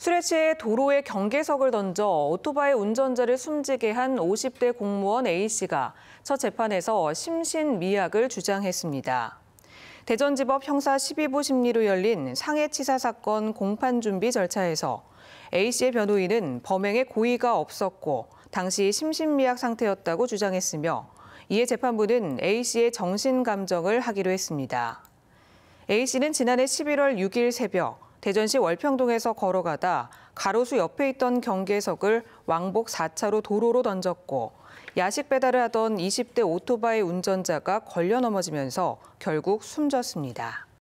수레시에 도로에 경계석을 던져 오토바이 운전자를 숨지게 한 50대 공무원 A씨가 첫 재판에서 심신미약을 주장했습니다. 대전지법 형사 12부 심리로 열린 상해치사 사건 공판 준비 절차에서 A씨의 변호인은 범행에 고의가 없었고 당시 심신미약 상태였다고 주장했으며 이에 재판부는 A씨의 정신 감정을 하기로 했습니다. A씨는 지난해 11월 6일 새벽 대전시 월평동에서 걸어가다 가로수 옆에 있던 경계석을 왕복 4차로 도로로 던졌고 야식 배달을 하던 20대 오토바이 운전자가 걸려 넘어지면서 결국 숨졌습니다.